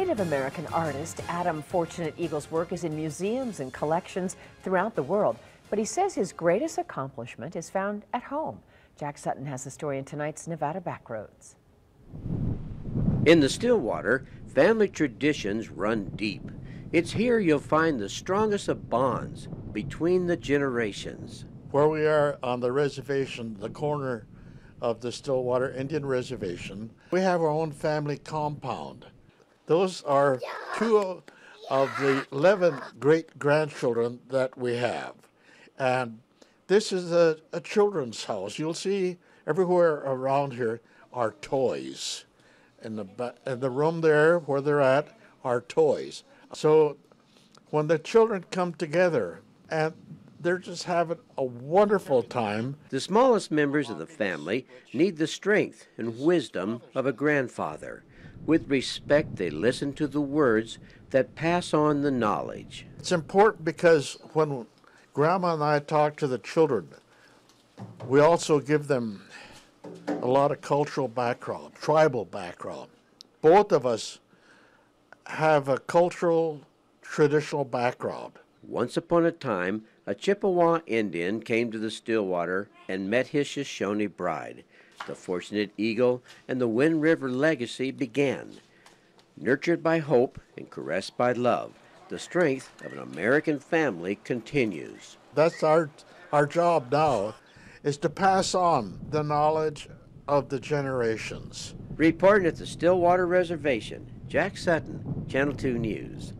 Native American artist Adam Fortunate Eagle's work is in museums and collections throughout the world, but he says his greatest accomplishment is found at home. Jack Sutton has the story in tonight's Nevada Backroads. In the Stillwater, family traditions run deep. It's here you'll find the strongest of bonds between the generations. Where we are on the reservation, the corner of the Stillwater Indian Reservation, we have our own family compound. Those are two of the 11 great grandchildren that we have. And this is a, a children's house. You'll see everywhere around here are toys. In the, in the room there where they're at are toys. So when the children come together and they're just having a wonderful time. The smallest members of the family need the strength and wisdom of a grandfather. With respect, they listen to the words that pass on the knowledge. It's important because when Grandma and I talk to the children, we also give them a lot of cultural background, tribal background. Both of us have a cultural, traditional background. Once upon a time, a Chippewa Indian came to the Stillwater and met his Shoshone bride the Fortunate Eagle, and the Wind River legacy began. Nurtured by hope and caressed by love, the strength of an American family continues. That's our, our job now, is to pass on the knowledge of the generations. Reporting at the Stillwater Reservation, Jack Sutton, Channel 2 News.